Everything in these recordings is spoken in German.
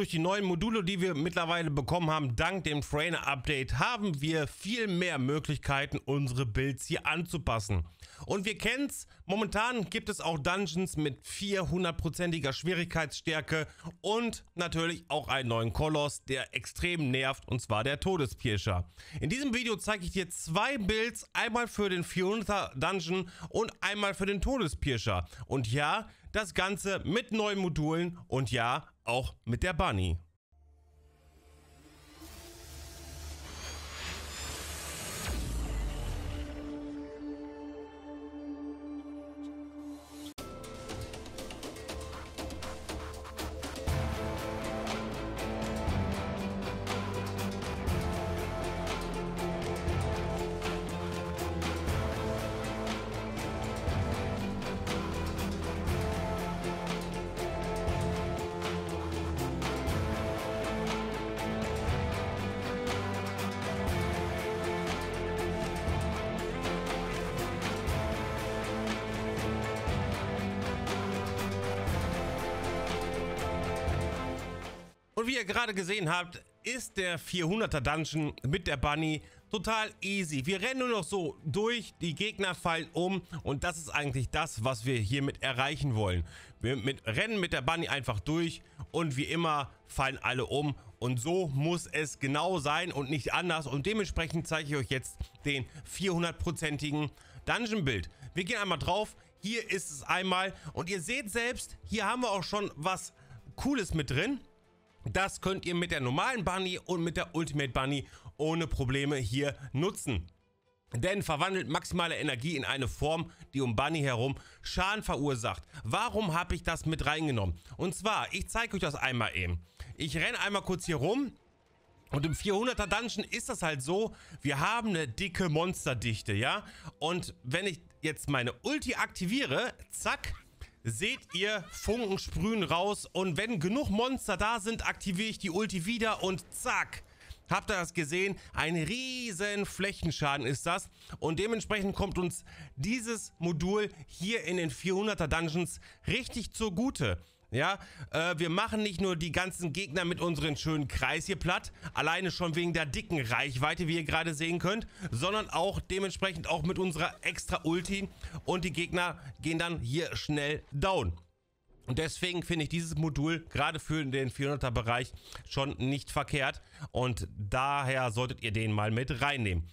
durch die neuen Module, die wir mittlerweile bekommen haben, dank dem Trainer Update, haben wir viel mehr Möglichkeiten, unsere Builds hier anzupassen. Und wir kennen's, momentan gibt es auch Dungeons mit 400%iger Schwierigkeitsstärke und natürlich auch einen neuen Koloss, der extrem nervt, und zwar der Todespierscher. In diesem Video zeige ich dir zwei Builds, einmal für den 400er Dungeon und einmal für den Todespierscher. Und ja, das Ganze mit neuen Modulen und ja, auch mit der Bunny. wie ihr gerade gesehen habt, ist der 400er Dungeon mit der Bunny total easy. Wir rennen nur noch so durch, die Gegner fallen um und das ist eigentlich das, was wir hiermit erreichen wollen. Wir mit, rennen mit der Bunny einfach durch und wie immer fallen alle um und so muss es genau sein und nicht anders und dementsprechend zeige ich euch jetzt den 400-prozentigen Dungeon-Bild. Wir gehen einmal drauf, hier ist es einmal und ihr seht selbst, hier haben wir auch schon was Cooles mit drin. Das könnt ihr mit der normalen Bunny und mit der Ultimate Bunny ohne Probleme hier nutzen. Denn verwandelt maximale Energie in eine Form, die um Bunny herum Schaden verursacht. Warum habe ich das mit reingenommen? Und zwar, ich zeige euch das einmal eben. Ich renne einmal kurz hier rum. Und im 400er Dungeon ist das halt so, wir haben eine dicke Monsterdichte, ja? Und wenn ich jetzt meine Ulti aktiviere, zack, seht ihr, Funken sprühen raus und wenn genug Monster da sind, aktiviere ich die Ulti wieder und zack. Habt ihr das gesehen? Ein riesen Flächenschaden ist das und dementsprechend kommt uns dieses Modul hier in den 400er Dungeons richtig zugute. Ja, äh, wir machen nicht nur die ganzen Gegner mit unserem schönen Kreis hier platt, alleine schon wegen der dicken Reichweite, wie ihr gerade sehen könnt, sondern auch dementsprechend auch mit unserer extra Ulti und die Gegner gehen dann hier schnell down. Und deswegen finde ich dieses Modul gerade für den 400er Bereich schon nicht verkehrt und daher solltet ihr den mal mit reinnehmen.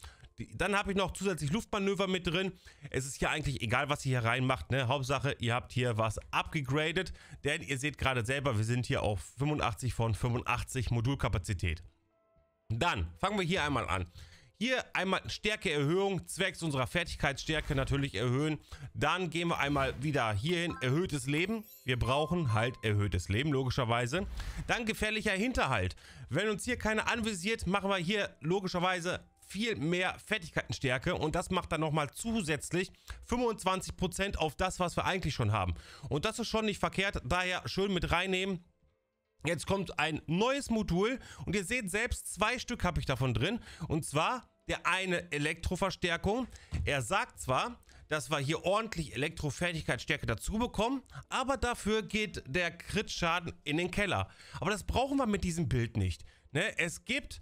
Dann habe ich noch zusätzlich Luftmanöver mit drin. Es ist hier eigentlich egal, was ihr hier reinmacht. Ne? Hauptsache, ihr habt hier was abgegradet. Denn ihr seht gerade selber, wir sind hier auf 85 von 85 Modulkapazität. Dann fangen wir hier einmal an. Hier einmal Stärkeerhöhung, zwecks unserer Fertigkeitsstärke natürlich erhöhen. Dann gehen wir einmal wieder hierhin, erhöhtes Leben. Wir brauchen halt erhöhtes Leben, logischerweise. Dann gefährlicher Hinterhalt. Wenn uns hier keiner anvisiert, machen wir hier logischerweise viel mehr Fertigkeitenstärke und das macht dann nochmal zusätzlich 25% auf das, was wir eigentlich schon haben. Und das ist schon nicht verkehrt, daher schön mit reinnehmen. Jetzt kommt ein neues Modul und ihr seht selbst, zwei Stück habe ich davon drin. Und zwar der eine Elektroverstärkung. Er sagt zwar, dass wir hier ordentlich Elektrofertigkeitsstärke dazu bekommen, aber dafür geht der Crit-Schaden in den Keller. Aber das brauchen wir mit diesem Bild nicht. Ne? Es gibt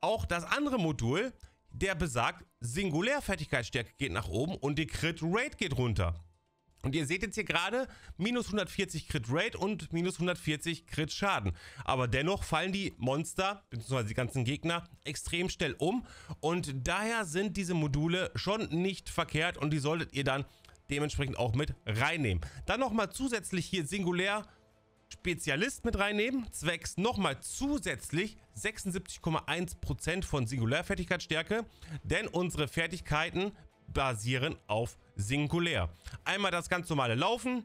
auch das andere Modul, der besagt, Singulärfertigkeitsstärke geht nach oben und die Crit Rate geht runter. Und ihr seht jetzt hier gerade minus 140 Crit Rate und minus 140 Crit Schaden. Aber dennoch fallen die Monster, beziehungsweise die ganzen Gegner, extrem schnell um. Und daher sind diese Module schon nicht verkehrt und die solltet ihr dann dementsprechend auch mit reinnehmen. Dann nochmal zusätzlich hier singulär Spezialist mit reinnehmen, zwecks nochmal zusätzlich 76,1% von Singulärfertigkeitsstärke, denn unsere Fertigkeiten basieren auf Singulär. Einmal das ganz normale Laufen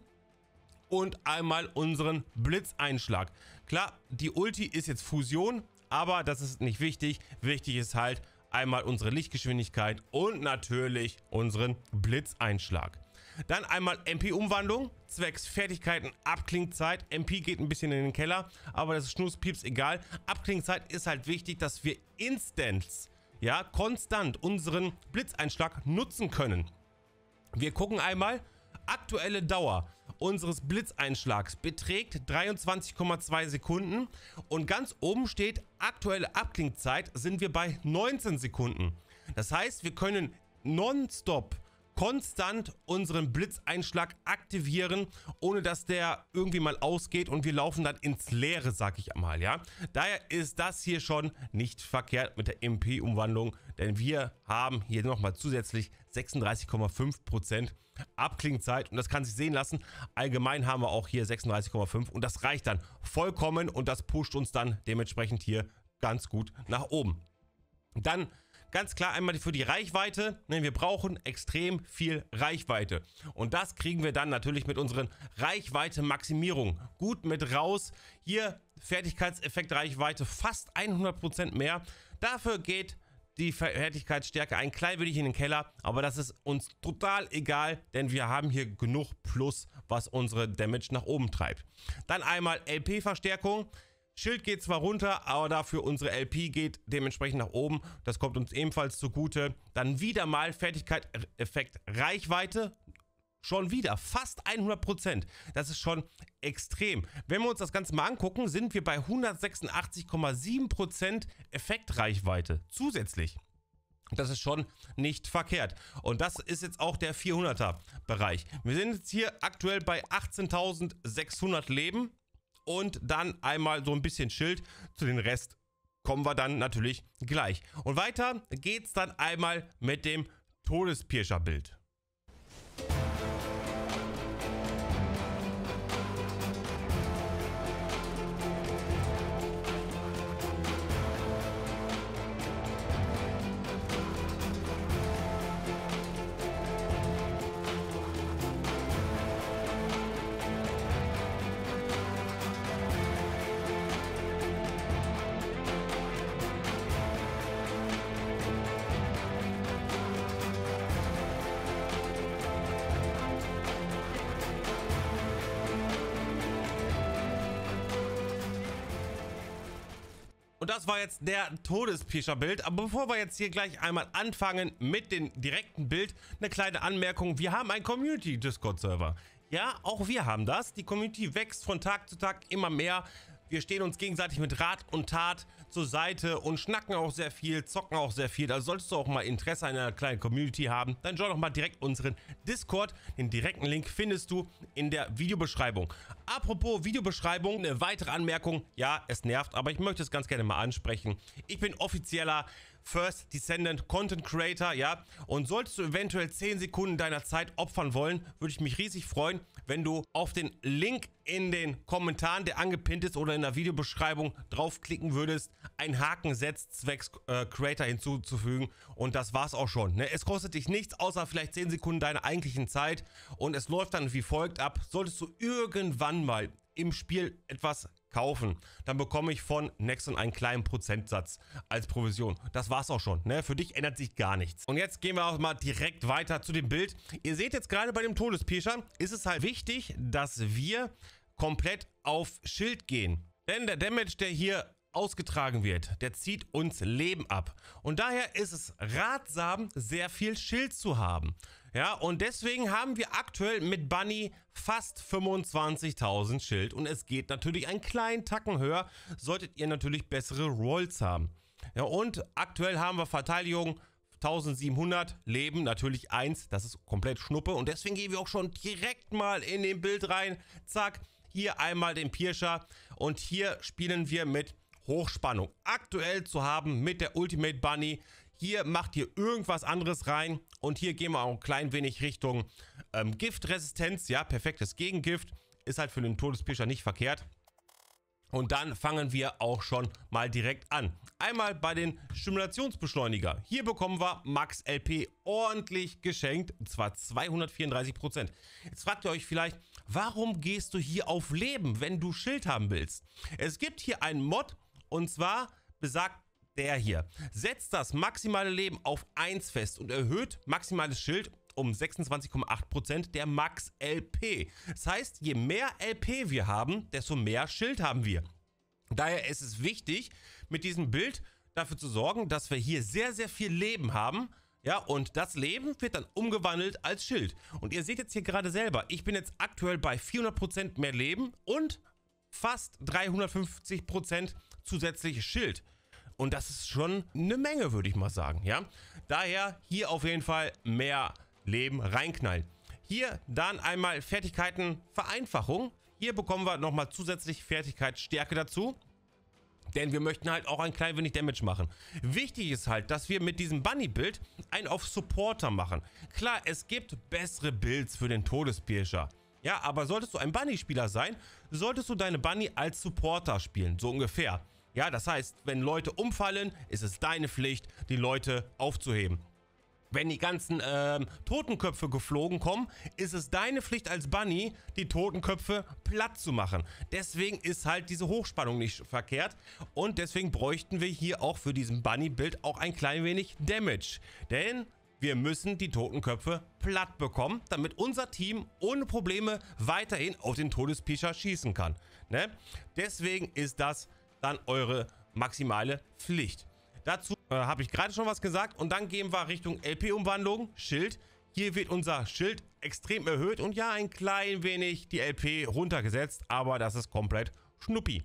und einmal unseren Blitzeinschlag. Klar, die Ulti ist jetzt Fusion, aber das ist nicht wichtig. Wichtig ist halt einmal unsere Lichtgeschwindigkeit und natürlich unseren Blitzeinschlag. Dann einmal MP-Umwandlung zwecks Fertigkeiten Abklingzeit. MP geht ein bisschen in den Keller, aber das ist Schnuspieps egal. Abklingzeit ist halt wichtig, dass wir Instants, ja, konstant unseren Blitzeinschlag nutzen können. Wir gucken einmal, aktuelle Dauer unseres Blitzeinschlags beträgt 23,2 Sekunden und ganz oben steht aktuelle Abklingzeit sind wir bei 19 Sekunden. Das heißt, wir können nonstop konstant unseren Blitzeinschlag aktivieren, ohne dass der irgendwie mal ausgeht und wir laufen dann ins Leere, sag ich einmal, ja. Daher ist das hier schon nicht verkehrt mit der MP-Umwandlung, denn wir haben hier nochmal zusätzlich 36,5% Abklingzeit und das kann sich sehen lassen. Allgemein haben wir auch hier 36,5 und das reicht dann vollkommen und das pusht uns dann dementsprechend hier ganz gut nach oben. Dann Ganz klar einmal für die Reichweite. Ne, wir brauchen extrem viel Reichweite. Und das kriegen wir dann natürlich mit unseren Reichweite-Maximierungen gut mit raus. Hier Fertigkeitseffekt Reichweite fast 100% mehr. Dafür geht die Fertigkeitsstärke ein klein wenig in den Keller, aber das ist uns total egal, denn wir haben hier genug Plus, was unsere Damage nach oben treibt. Dann einmal LP-Verstärkung. Schild geht zwar runter, aber dafür unsere LP geht dementsprechend nach oben. Das kommt uns ebenfalls zugute. Dann wieder mal Fertigkeit, äh, Effekt, Reichweite. Schon wieder fast 100%. Das ist schon extrem. Wenn wir uns das Ganze mal angucken, sind wir bei 186,7% Effektreichweite zusätzlich. Das ist schon nicht verkehrt. Und das ist jetzt auch der 400er-Bereich. Wir sind jetzt hier aktuell bei 18.600 Leben und dann einmal so ein bisschen Schild. Zu den Rest kommen wir dann natürlich gleich. Und weiter geht's dann einmal mit dem Todespirscher-Bild. Und das war jetzt der Todespischer-Bild. Aber bevor wir jetzt hier gleich einmal anfangen mit dem direkten Bild, eine kleine Anmerkung. Wir haben einen Community-Discord-Server. Ja, auch wir haben das. Die Community wächst von Tag zu Tag immer mehr. Wir stehen uns gegenseitig mit Rat und Tat zur Seite und schnacken auch sehr viel, zocken auch sehr viel. Also solltest du auch mal Interesse an einer kleinen Community haben, dann join doch mal direkt unseren Discord. Den direkten Link findest du in der Videobeschreibung. Apropos Videobeschreibung, eine weitere Anmerkung. Ja, es nervt, aber ich möchte es ganz gerne mal ansprechen. Ich bin offizieller First Descendant Content Creator, ja. Und solltest du eventuell 10 Sekunden deiner Zeit opfern wollen, würde ich mich riesig freuen, wenn du auf den Link in den Kommentaren, der angepinnt ist oder in der Videobeschreibung draufklicken würdest, einen Haken setzt, zwecks äh, Creator hinzuzufügen. Und das war's auch schon. Ne? Es kostet dich nichts, außer vielleicht 10 Sekunden deiner eigentlichen Zeit. Und es läuft dann wie folgt ab. Solltest du irgendwann Millionen Mal im Spiel etwas kaufen, dann bekomme ich von Nexon einen kleinen Prozentsatz als Provision. Das war's auch schon. Ne? Für dich ändert sich gar nichts. Und jetzt gehen wir auch mal direkt weiter zu dem Bild. Ihr seht jetzt gerade bei dem Todespischer, ist es halt wichtig, dass wir komplett auf Schild gehen. Denn der Damage, der hier ausgetragen wird, der zieht uns Leben ab. Und daher ist es ratsam, sehr viel Schild zu haben. Ja, und deswegen haben wir aktuell mit Bunny fast 25.000 Schild. Und es geht natürlich einen kleinen Tacken höher, solltet ihr natürlich bessere Rolls haben. Ja, und aktuell haben wir Verteidigung 1700, Leben natürlich 1, das ist komplett Schnuppe. Und deswegen gehen wir auch schon direkt mal in den Bild rein. Zack, hier einmal den Pirscher. Und hier spielen wir mit Hochspannung. Aktuell zu haben mit der Ultimate Bunny hier macht ihr irgendwas anderes rein. Und hier gehen wir auch ein klein wenig Richtung ähm, Giftresistenz. Ja, perfektes Gegengift. Ist halt für den Todespischer nicht verkehrt. Und dann fangen wir auch schon mal direkt an. Einmal bei den Stimulationsbeschleuniger. Hier bekommen wir Max LP ordentlich geschenkt, und zwar 234%. Jetzt fragt ihr euch vielleicht, warum gehst du hier auf Leben, wenn du Schild haben willst? Es gibt hier einen Mod, und zwar besagt der hier. Setzt das maximale Leben auf 1 fest und erhöht maximales Schild um 26,8% der Max LP. Das heißt, je mehr LP wir haben, desto mehr Schild haben wir. Daher ist es wichtig, mit diesem Bild dafür zu sorgen, dass wir hier sehr, sehr viel Leben haben. Ja, und das Leben wird dann umgewandelt als Schild. Und ihr seht jetzt hier gerade selber, ich bin jetzt aktuell bei 400% mehr Leben und fast 350% zusätzliches Schild. Und das ist schon eine Menge, würde ich mal sagen, ja. Daher hier auf jeden Fall mehr Leben reinknallen. Hier dann einmal Fertigkeiten Vereinfachung. Hier bekommen wir nochmal zusätzlich Fertigkeitsstärke dazu. Denn wir möchten halt auch ein klein wenig Damage machen. Wichtig ist halt, dass wir mit diesem Bunny-Bild einen auf Supporter machen. Klar, es gibt bessere Builds für den Todespirscher. Ja, aber solltest du ein Bunny-Spieler sein, solltest du deine Bunny als Supporter spielen, so ungefähr. Ja, das heißt, wenn Leute umfallen, ist es deine Pflicht, die Leute aufzuheben. Wenn die ganzen ähm, Totenköpfe geflogen kommen, ist es deine Pflicht als Bunny, die Totenköpfe platt zu machen. Deswegen ist halt diese Hochspannung nicht verkehrt. Und deswegen bräuchten wir hier auch für diesen Bunny-Bild auch ein klein wenig Damage. Denn wir müssen die Totenköpfe platt bekommen, damit unser Team ohne Probleme weiterhin auf den Todespischer schießen kann. Ne? Deswegen ist das dann eure maximale Pflicht. Dazu äh, habe ich gerade schon was gesagt und dann gehen wir Richtung LP-Umwandlung, Schild. Hier wird unser Schild extrem erhöht und ja, ein klein wenig die LP runtergesetzt, aber das ist komplett schnuppi.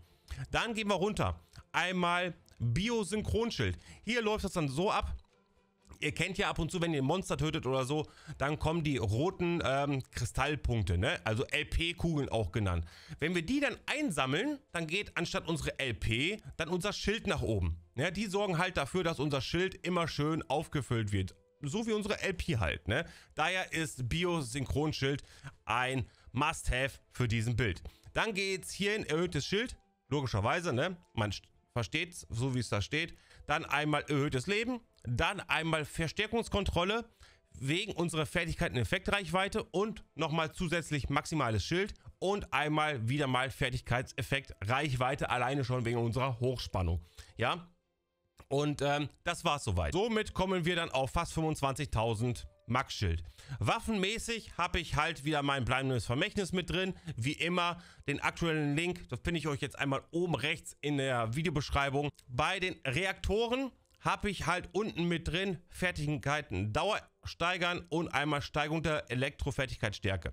Dann gehen wir runter. Einmal Biosynchronschild. Hier läuft das dann so ab, Ihr kennt ja ab und zu, wenn ihr ein Monster tötet oder so, dann kommen die roten ähm, Kristallpunkte, ne? Also LP-Kugeln auch genannt. Wenn wir die dann einsammeln, dann geht anstatt unsere LP dann unser Schild nach oben. Ja, die sorgen halt dafür, dass unser Schild immer schön aufgefüllt wird. So wie unsere LP halt, ne? Daher ist Biosynchronschild ein Must-Have für diesen Bild. Dann geht's hierhin, erhöhtes Schild, logischerweise, ne? Man versteht's, so wie es da steht. Dann einmal erhöhtes Leben, dann einmal Verstärkungskontrolle wegen unserer Fertigkeit Fertigkeiten Effektreichweite und nochmal zusätzlich maximales Schild und einmal wieder mal Fertigkeitseffekt Reichweite alleine schon wegen unserer Hochspannung. Ja, und ähm, das war's soweit. Somit kommen wir dann auf fast 25.000 Max-Schild. Waffenmäßig habe ich halt wieder mein bleibendes Vermächtnis mit drin. Wie immer, den aktuellen Link, das finde ich euch jetzt einmal oben rechts in der Videobeschreibung. Bei den Reaktoren habe ich halt unten mit drin Fertigkeiten Dauer steigern und einmal Steigerung der Elektrofertigkeitsstärke.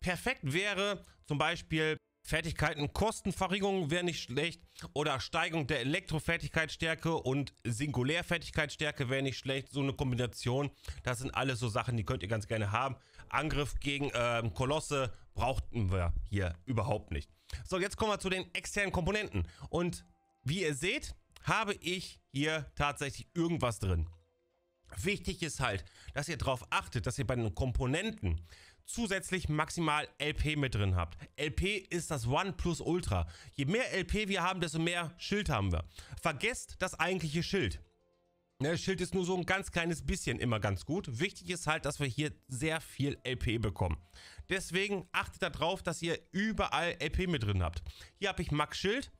Perfekt wäre zum Beispiel Fertigkeiten Kostenverringerung wäre nicht schlecht oder Steigerung der Elektrofertigkeitsstärke und Singulärfertigkeitsstärke wäre nicht schlecht. So eine Kombination, das sind alles so Sachen, die könnt ihr ganz gerne haben. Angriff gegen ähm, Kolosse brauchten wir hier überhaupt nicht. So, jetzt kommen wir zu den externen Komponenten und wie ihr seht, habe ich hier tatsächlich irgendwas drin. Wichtig ist halt, dass ihr darauf achtet, dass ihr bei den Komponenten zusätzlich maximal LP mit drin habt. LP ist das One Plus Ultra. Je mehr LP wir haben, desto mehr Schild haben wir. Vergesst das eigentliche Schild. Ne, das Schild ist nur so ein ganz kleines bisschen immer ganz gut. Wichtig ist halt, dass wir hier sehr viel LP bekommen. Deswegen achtet darauf, dass ihr überall LP mit drin habt. Hier habe ich Max Schild.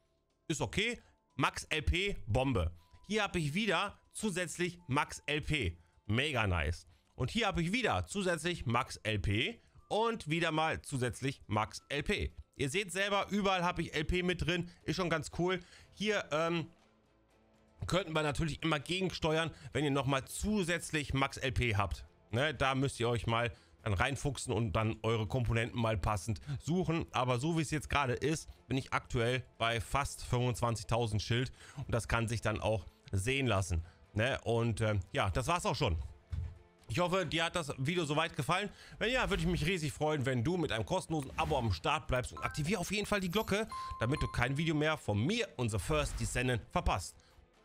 Ist okay. Max LP, Bombe. Hier habe ich wieder zusätzlich Max LP. Mega nice. Und hier habe ich wieder zusätzlich Max LP und wieder mal zusätzlich Max LP. Ihr seht selber, überall habe ich LP mit drin. Ist schon ganz cool. Hier ähm, könnten wir natürlich immer gegensteuern, wenn ihr nochmal zusätzlich Max LP habt. Ne, da müsst ihr euch mal dann reinfuchsen und dann eure Komponenten mal passend suchen. Aber so wie es jetzt gerade ist, bin ich aktuell bei fast 25.000 Schild und das kann sich dann auch sehen lassen. Ne? Und äh, ja, das war's auch schon. Ich hoffe, dir hat das Video soweit gefallen. Wenn ja, würde ich mich riesig freuen, wenn du mit einem kostenlosen Abo am Start bleibst und aktiviere auf jeden Fall die Glocke, damit du kein Video mehr von mir, unser First Descendant, verpasst.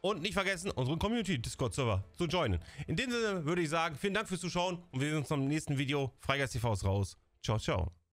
Und nicht vergessen, unseren Community-Discord-Server zu joinen. In dem Sinne würde ich sagen, vielen Dank fürs Zuschauen und wir sehen uns im nächsten Video. Freigeist ist raus. Ciao, ciao.